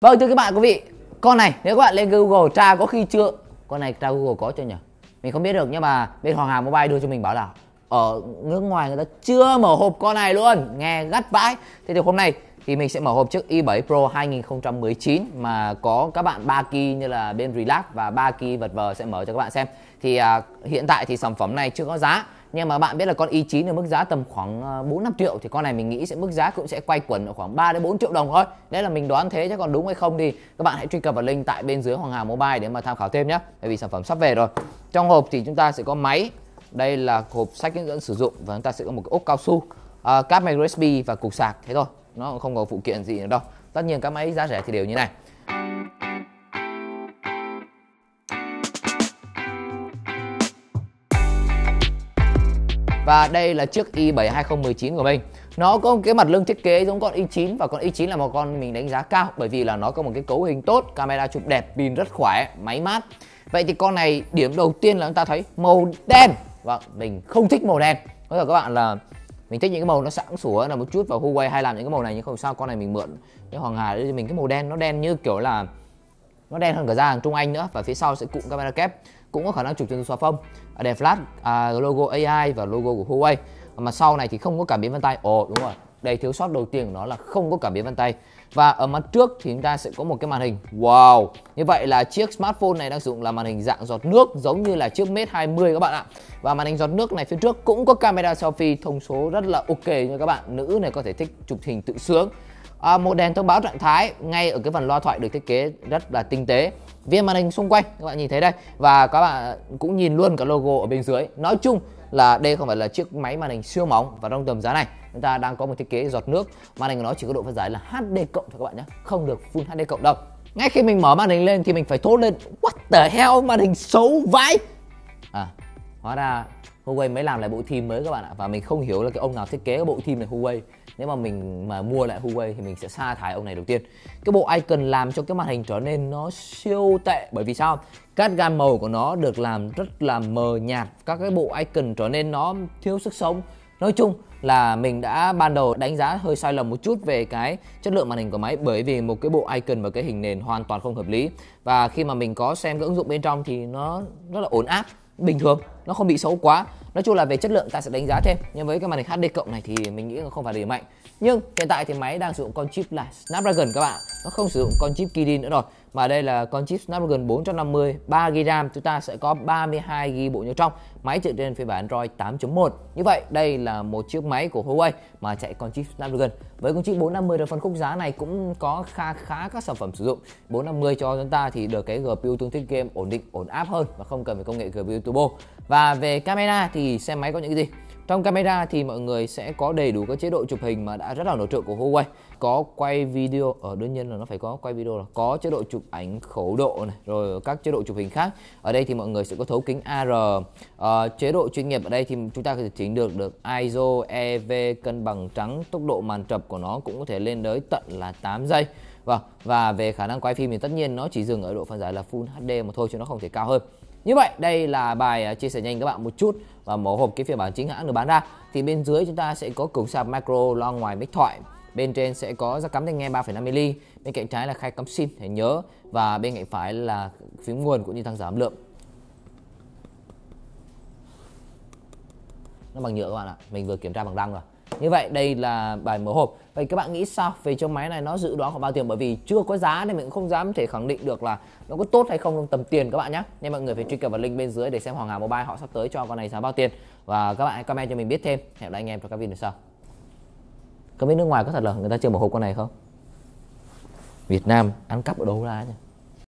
Vâng thưa các bạn quý vị Con này nếu các bạn lên Google tra có khi chưa Con này tra Google có chưa nhỉ Mình không biết được nhưng mà bên Hoàng Hà Mobile đưa cho mình bảo là Ở nước ngoài người ta chưa mở hộp con này luôn Nghe gắt vãi Thế thì hôm nay thì mình sẽ mở hộp chiếc i7 Pro 2019 mà có các bạn ba kỳ như là bên Relax và ba kỳ vật vờ sẽ mở cho các bạn xem. Thì à, hiện tại thì sản phẩm này chưa có giá nhưng mà bạn biết là con ý 9 ở mức giá tầm khoảng 4 ờ, 5 triệu thì con này mình nghĩ sẽ mức giá cũng sẽ quay quẩn ở khoảng 3 đến 4 triệu đồng thôi. Đấy là mình đoán thế chứ còn đúng hay không thì các bạn hãy truy cập vào link tại bên dưới Hoàng Hà Mobile để mà tham khảo thêm nhé. Bởi vì sản phẩm sắp về rồi. Trong hộp thì chúng ta sẽ có máy. Đây là hộp sách hướng dẫn sử dụng và chúng ta sẽ có một cái ốp cao su, uh, cáp micro USB và cục sạc thế thôi. Nó không có phụ kiện gì nữa đâu. Tất nhiên các máy giá rẻ thì đều như này. Và đây là chiếc i7 2019 của mình Nó có một cái mặt lưng thiết kế giống con i9 Và con i9 là một con mình đánh giá cao Bởi vì là nó có một cái cấu hình tốt Camera chụp đẹp, pin rất khỏe, máy mát Vậy thì con này điểm đầu tiên là chúng ta thấy màu đen và vâng, mình không thích màu đen Nói là các bạn là mình thích những cái màu nó sáng sủa là một chút vào Huawei hay làm những cái màu này nhưng không sao con này mình mượn cái Hoàng Hà để mình cái màu đen nó đen như kiểu là nó đen hơn cả da hàng Trung Anh nữa và phía sau sẽ cụm camera kép cũng có khả năng chụp chân dung xóa phông à, đèn flash à, logo AI và logo của Huawei mà sau này thì không có cảm biến vân tay ồ đúng rồi đây thiếu sót đầu tiên của nó là không có cảm biến vân tay và ở mặt trước thì chúng ta sẽ có một cái màn hình wow như vậy là chiếc smartphone này đang sử dụng là màn hình dạng giọt nước giống như là chiếc Mate 20 các bạn ạ và màn hình giọt nước này phía trước cũng có camera selfie thông số rất là ok như các bạn nữ này có thể thích chụp hình tự sướng à, một đèn thông báo trạng thái ngay ở cái phần loa thoại được thiết kế rất là tinh tế viên màn hình xung quanh các bạn nhìn thấy đây và các bạn cũng nhìn luôn cả logo ở bên dưới nói chung là đây không phải là chiếc máy màn hình siêu mỏng và trong tầm giá này chúng ta đang có một thiết kế giọt nước màn hình của nó chỉ có độ phân giải là HD cộng thôi các bạn nhé không được Full HD cộng đâu ngay khi mình mở màn hình lên thì mình phải thốt lên what the hell màn hình xấu vãi à hóa ra Huawei mới làm lại bộ team mới các bạn ạ và mình không hiểu là cái ông nào thiết kế cái bộ team này Huawei nếu mà mình mà mua lại Huawei thì mình sẽ sa thải ông này đầu tiên cái bộ icon làm cho cái màn hình trở nên nó siêu tệ bởi vì sao các gam màu của nó được làm rất là mờ nhạt các cái bộ icon trở nên nó thiếu sức sống nói chung là mình đã ban đầu đánh giá hơi sai lầm một chút về cái chất lượng màn hình của máy bởi vì một cái bộ icon và cái hình nền hoàn toàn không hợp lý và khi mà mình có xem cái ứng dụng bên trong thì nó rất là ổn áp bình thường nó không bị xấu quá nói chung là về chất lượng ta sẽ đánh giá thêm nhưng với cái màn hình HD cộng này thì mình nghĩ là không phải là điểm mạnh nhưng hiện tại thì máy đang sử dụng con chip là Snapdragon các bạn nó không sử dụng con chip Kirin nữa rồi mà đây là con chip Snapdragon 450 3GB RAM chúng ta sẽ có 32GB bộ nhớ trong máy chạy trên phiên bản Android 8.1 như vậy đây là một chiếc máy của Huawei mà chạy con chip Snapdragon với con chip 450 được phân khúc giá này cũng có khá khá các sản phẩm sử dụng 450 cho chúng ta thì được cái GPU tương thích game ổn định ổn áp hơn và không cần phải công nghệ GPU turbo và và về camera thì xe máy có những cái gì? Trong camera thì mọi người sẽ có đầy đủ các chế độ chụp hình mà đã rất là nổi trội của Huawei. Có quay video, ở ờ, đương nhiên là nó phải có quay video là có chế độ chụp ảnh khẩu độ này, rồi các chế độ chụp hình khác. Ở đây thì mọi người sẽ có thấu kính AR. À, ờ, chế độ chuyên nghiệp ở đây thì chúng ta có thể chỉnh được được ISO, EV, cân bằng trắng, tốc độ màn trập của nó cũng có thể lên tới tận là 8 giây. và vâng, và về khả năng quay phim thì tất nhiên nó chỉ dừng ở độ phân giải là Full HD mà thôi chứ nó không thể cao hơn. Như vậy đây là bài à, chia sẻ nhanh các bạn một chút và mẫu hộp cái phiên bản chính hãng được bán ra. Thì bên dưới chúng ta sẽ có cổng sạc micro lo ngoài mic thoại. Bên trên sẽ có jack cắm tai nghe 3,5mm, bên cạnh trái là khai cắm SIM hãy nhớ và bên cạnh phải là phím nguồn cũng như thang giảm lượng. Nó bằng nhựa các bạn ạ. Mình vừa kiểm tra bằng răng rồi. Như vậy đây là bài mở hộp Vậy các bạn nghĩ sao về chiếc máy này nó dự đoán khoảng bao tiền Bởi vì chưa có giá nên mình cũng không dám thể khẳng định được là nó có tốt hay không trong tầm tiền các bạn nhé Nên mọi người phải truy cập vào link bên dưới để xem Hoàng Hà Mobile họ sắp tới cho con này giá bao tiền Và các bạn hãy comment cho mình biết thêm Hẹn lại anh em trong các video sau Có biết nước ngoài có thật là người ta chưa mở hộp con này không? Việt Nam ăn cắp ở đâu ra nhỉ?